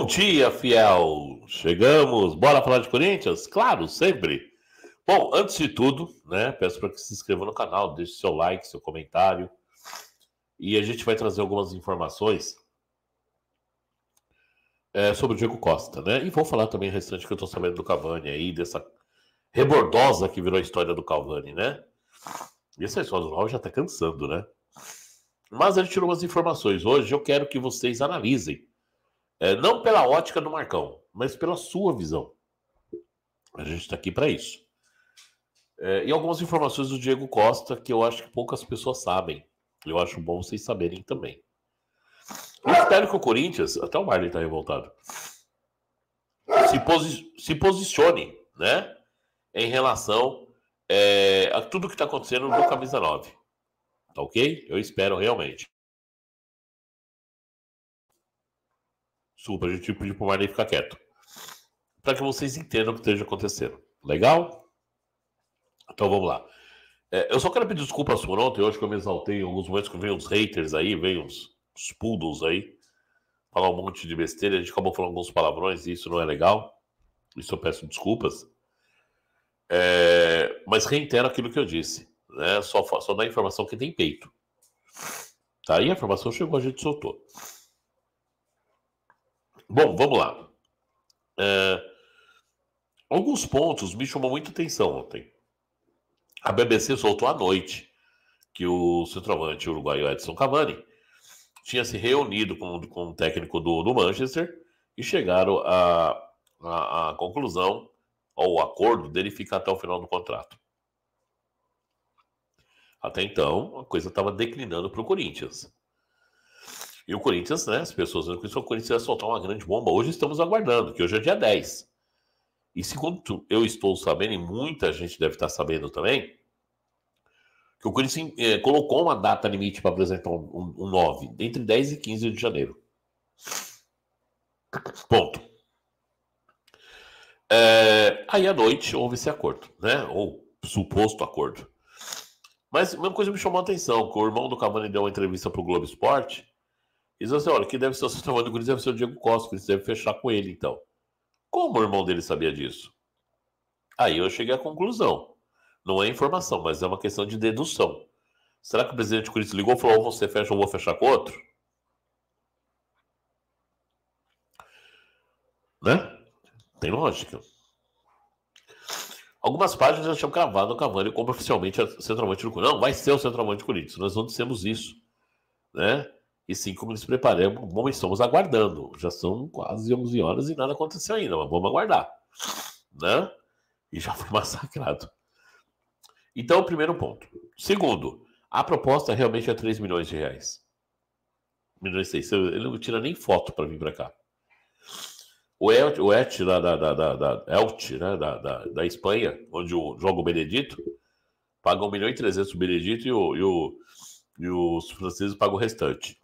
Bom dia, fiel! Chegamos, bora falar de Corinthians? Claro, sempre! Bom, antes de tudo, né, peço para que se inscreva no canal, deixe seu like, seu comentário e a gente vai trazer algumas informações é, sobre o Diego Costa, né? E vou falar também o restante que eu estou sabendo do Cavani aí, dessa rebordosa que virou a história do Cavani, né? E essa história do já está cansando, né? Mas ele tirou umas informações. Hoje eu quero que vocês analisem é, não pela ótica do Marcão, mas pela sua visão. A gente está aqui para isso. É, e algumas informações do Diego Costa que eu acho que poucas pessoas sabem. Eu acho bom vocês saberem também. Eu espero que o Corinthians, até o Marley está revoltado, se, posi se posicione né, em relação é, a tudo que está acontecendo no Camisa 9. Tá ok? Eu espero realmente. Desculpa, a gente pediu pro Marley ficar quieto. Para que vocês entendam o que esteja acontecendo. Legal? Então vamos lá. É, eu só quero pedir desculpas por ontem. Hoje que eu me exaltei em alguns momentos que veio uns haters aí, veio uns, uns poodles aí, falar um monte de besteira. A gente acabou falando alguns palavrões e isso não é legal. Isso eu peço desculpas. É, mas reitero aquilo que eu disse. Né? Só, só dá informação que tem peito. Tá? aí a informação chegou, a gente soltou. Bom, vamos lá. É, alguns pontos me chamou muita atenção ontem. A BBC soltou à noite que o centroavante uruguaio Edson Cavani tinha se reunido com, com o um técnico do, do, Manchester e chegaram à a, a, conclusão ou acordo dele ficar até o final do contrato. Até então, a coisa estava declinando para o Corinthians. E o Corinthians, né? As pessoas dizendo que o Corinthians vai soltar uma grande bomba. Hoje estamos aguardando, que hoje é dia 10. E segundo eu estou sabendo, e muita gente deve estar sabendo também, que o Corinthians eh, colocou uma data limite para apresentar um, um, um 9, entre 10 e 15 de janeiro. Ponto. É, aí à noite houve esse acordo, né? Ou suposto acordo. Mas uma coisa me chamou a atenção, que o irmão do Cavani deu uma entrevista para o Globo Esporte eles assim, olha, quem deve ser o centroavante do Corinthians deve ser o Diego Costa, que deve fechar com ele, então. Como o irmão dele sabia disso? Aí eu cheguei à conclusão. Não é informação, mas é uma questão de dedução. Será que o presidente do Corinthians ligou e falou, ou você fecha ou vou fechar com outro? Né? Tem lógica. Algumas páginas já tinham cravado o Cavani como oficialmente centroavante do Corinthians. Não, vai ser o centroavante do Corinthians. Nós não dissemos isso. Né? e sim como nos preparamos, estamos aguardando. Já são quase 11 horas e nada aconteceu ainda, mas vamos aguardar. Né? E já foi massacrado. Então, primeiro ponto. Segundo, a proposta realmente é 3 milhões de reais. Milhões e Ele não tira nem foto para vir para cá. O ELT, o ELT da, da, da, da, ELT, né, da, da, da Espanha, onde o, joga o Benedito, paga 1 milhão e 300 o Benedito e o, e o e os franceses pagam o restante.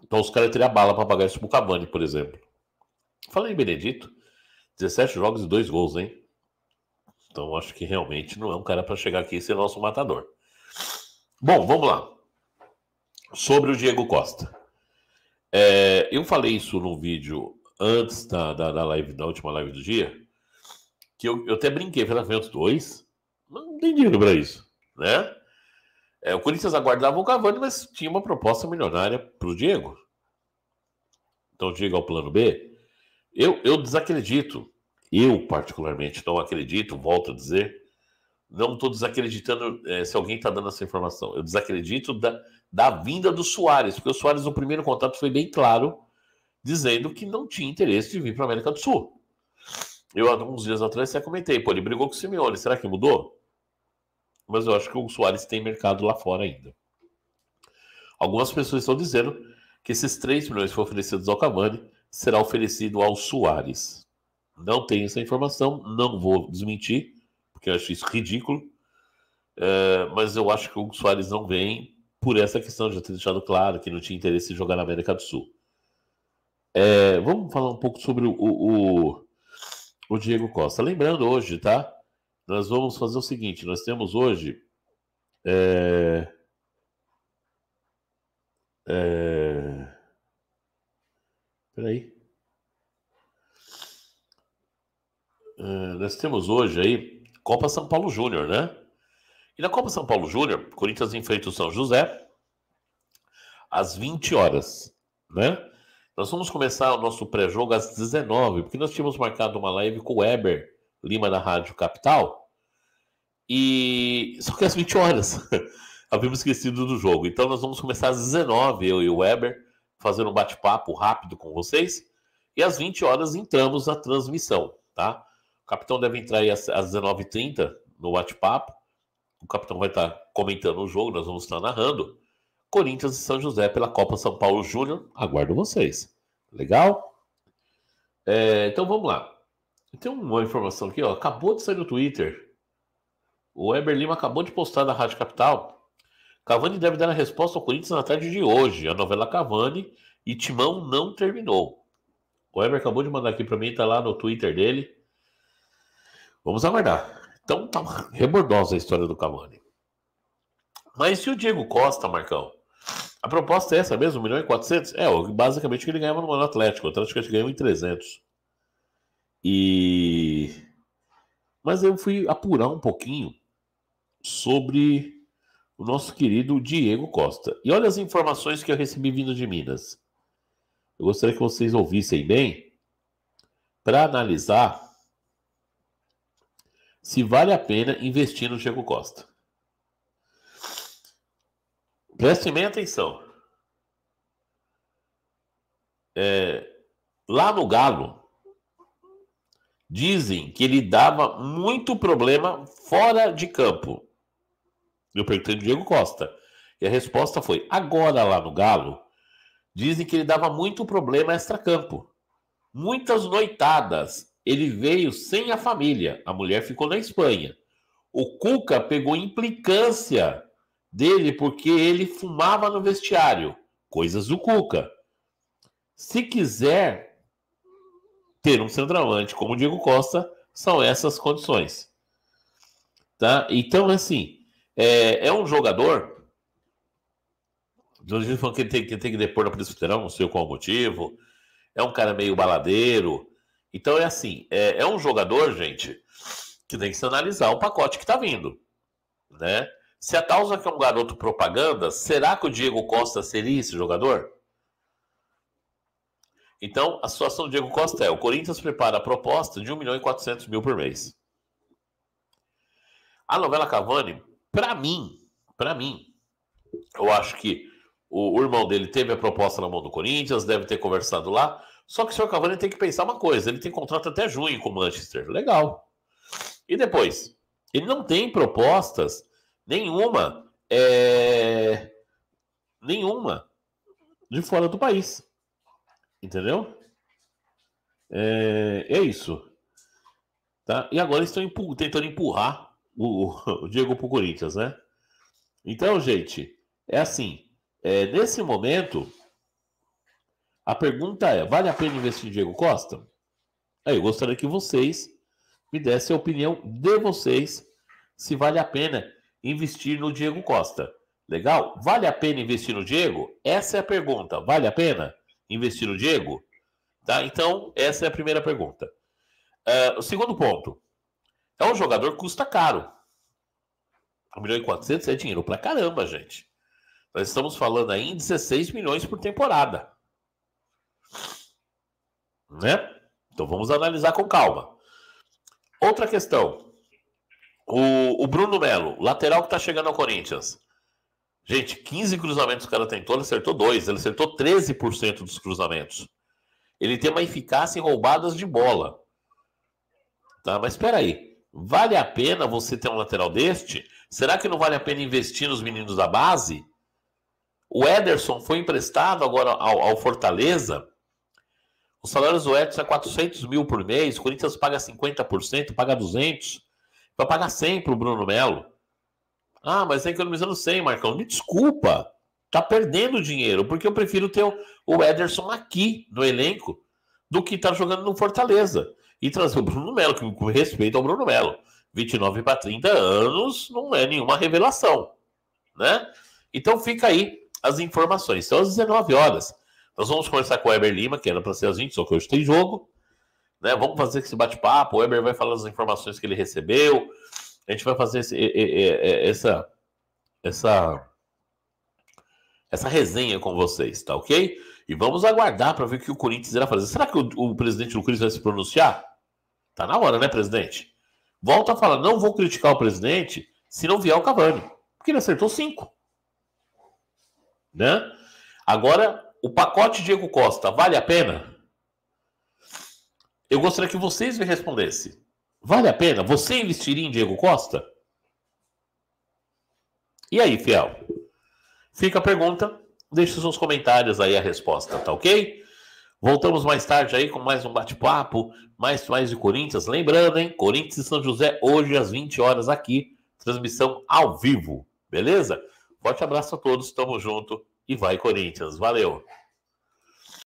Então os caras teriam bala para pagar isso pro Cavani, por exemplo. Falei Benedito, 17 jogos e 2 gols, hein? Então acho que realmente não é um cara para chegar aqui e ser nosso matador. Bom, vamos lá. Sobre o Diego Costa. É, eu falei isso num vídeo antes da, da, da, live, da última live do dia, que eu, eu até brinquei, falei, ah, meu, dois? Não tem dinheiro para isso, né? É, o Corinthians aguardava o Cavani, mas tinha uma proposta milionária para o Diego. Então, Diego é o plano B. Eu, eu desacredito, eu particularmente não acredito, volto a dizer, não estou desacreditando é, se alguém está dando essa informação. Eu desacredito da, da vinda do Soares, porque o Soares, no primeiro contato, foi bem claro, dizendo que não tinha interesse de vir para a América do Sul. Eu, alguns dias atrás, até comentei, pô, ele brigou com o Simeone, será que mudou? mas eu acho que o Soares tem mercado lá fora ainda. Algumas pessoas estão dizendo que esses 3 milhões que foram oferecidos ao Cavani será oferecido ao Soares. Não tenho essa informação, não vou desmentir, porque eu acho isso ridículo. É, mas eu acho que o Soares não vem por essa questão, já ter deixado claro que não tinha interesse em jogar na América do Sul. É, vamos falar um pouco sobre o, o, o Diego Costa. Lembrando hoje, tá? nós vamos fazer o seguinte: nós temos hoje. É, é, peraí. É, nós temos hoje aí Copa São Paulo Júnior, né? E na Copa São Paulo Júnior, Corinthians enfrenta o São José às 20 horas, né? Nós vamos começar o nosso pré-jogo às 19, porque nós tínhamos marcado uma live com o Weber Lima na Rádio Capital. E só que às 20 horas. Havíamos esquecido do jogo. Então nós vamos começar às 19, eu e o Weber, fazendo um bate-papo rápido com vocês. E às 20 horas entramos na transmissão, tá? O capitão deve entrar aí às, às 19h30 no bate-papo. O capitão vai estar comentando o jogo, nós vamos estar narrando. Corinthians e São José pela Copa São Paulo Júnior. Aguardo vocês. Legal? É, então vamos lá. Tem uma informação aqui, ó. Acabou de sair no Twitter. O Weber Lima acabou de postar na Rádio Capital. Cavani deve dar a resposta ao Corinthians na tarde de hoje. A novela Cavani e Timão não terminou. O Weber acabou de mandar aqui para mim, tá lá no Twitter dele. Vamos aguardar. Então tá rebordosa a história do Cavani. Mas se o Diego Costa, Marcão? A proposta é essa mesmo, 1 milhão e 400? É, basicamente o que ele ganhava no Atlético. O Atlético ganhou em 300. E mas eu fui apurar um pouquinho sobre o nosso querido Diego Costa. E olha as informações que eu recebi vindo de Minas. Eu gostaria que vocês ouvissem bem para analisar se vale a pena investir no Diego Costa. Prestem bem atenção. É, lá no Galo, Dizem que ele dava muito problema fora de campo. Eu perguntei do Diego Costa. E a resposta foi: agora lá no Galo, dizem que ele dava muito problema extra-campo. Muitas noitadas. Ele veio sem a família. A mulher ficou na Espanha. O Cuca pegou implicância dele porque ele fumava no vestiário. Coisas do Cuca. Se quiser, ter um centroavante como o Diego Costa são essas condições. Tá? Então, assim, é, é um jogador. Jorginho falando que ele tem, que tem que depor na Polícia Federal, não sei qual motivo. É um cara meio baladeiro. Então, é assim: é, é um jogador, gente, que tem que se analisar o pacote que está vindo. Né? Se a Tausa que é um garoto propaganda, será que o Diego Costa seria esse jogador? Então, a situação do Diego Costa é: o Corinthians prepara a proposta de 1 milhão e 400 mil por mês. A novela Cavani, para mim, para mim, eu acho que o, o, irmão dele teve a proposta na mão do Corinthians, deve ter conversado lá. Só que o senhor Cavani tem que pensar uma coisa: ele tem contrato até junho com o Manchester. Legal. E depois, ele não tem propostas nenhuma, é, nenhuma de fora do país. Entendeu? É, é isso. Tá? E agora estão empu tentando empurrar o, o Diego para o Corinthians, né? Então, gente, é assim. É, nesse momento, a pergunta é: vale a pena investir em Diego Costa? Aí é, eu gostaria que vocês me dessem a opinião de vocês se vale a pena investir no Diego Costa. Legal? Vale a pena investir no Diego? Essa é a pergunta. Vale a pena? investir no Diego? Tá? Então, essa é a primeira pergunta. Uh, o segundo ponto. É um jogador que custa caro. 1 milhão e 400 é dinheiro pra caramba, gente. Nós estamos falando aí em 16 milhões por temporada. Né? Então vamos analisar com calma. Outra questão. O, o Bruno Melo, lateral que está chegando ao Corinthians. Gente, 15 cruzamentos o cara tentou, ele acertou dois, ele acertou 13% dos cruzamentos. Ele tem uma eficácia em roubadas de bola. Tá, mas espera aí. Vale a pena você ter um lateral deste? Será que não vale a pena investir nos meninos da base? O Ederson foi emprestado agora ao, ao Fortaleza. Os salários do Edson é 400 mil por mês. O Corinthians paga 50%, paga 200. Vai pagar 100 para o Bruno Melo. Ah, mas está economizando 100, Marcão. Me desculpa, está perdendo dinheiro, porque eu prefiro ter o Ederson aqui no elenco do que estar tá jogando no Fortaleza. E trazer o Bruno Melo, que com respeito ao Bruno Melo, 29 para 30 anos não é nenhuma revelação, né? Então fica aí as informações. São as às 19 horas. Nós vamos conversar com o Weber Lima, que era para ser às 20, só que hoje tem jogo. Né? Vamos fazer esse bate-papo. O Weber vai falar as informações que ele recebeu, a gente vai fazer esse, essa, essa, essa resenha com vocês, tá ok? E vamos aguardar para ver o que o Corinthians irá fazer. Será que o, o presidente Corinthians vai se pronunciar? Tá na hora, né, presidente? Volta a falar, não vou criticar o presidente se não vier o Cavani, porque ele acertou cinco. Né? Agora, o pacote Diego Costa vale a pena? Eu gostaria que vocês me respondessem. Vale a pena? Você investiria em Diego Costa? E aí, fiel? Fica a pergunta, deixe seus comentários aí a resposta, tá ok? Voltamos mais tarde aí com mais um bate-papo, mais mais de Corinthians. Lembrando, hein? Corinthians e São José hoje às 20 horas aqui, transmissão ao vivo, beleza? Forte abraço a todos, tamo junto e vai Corinthians. Valeu!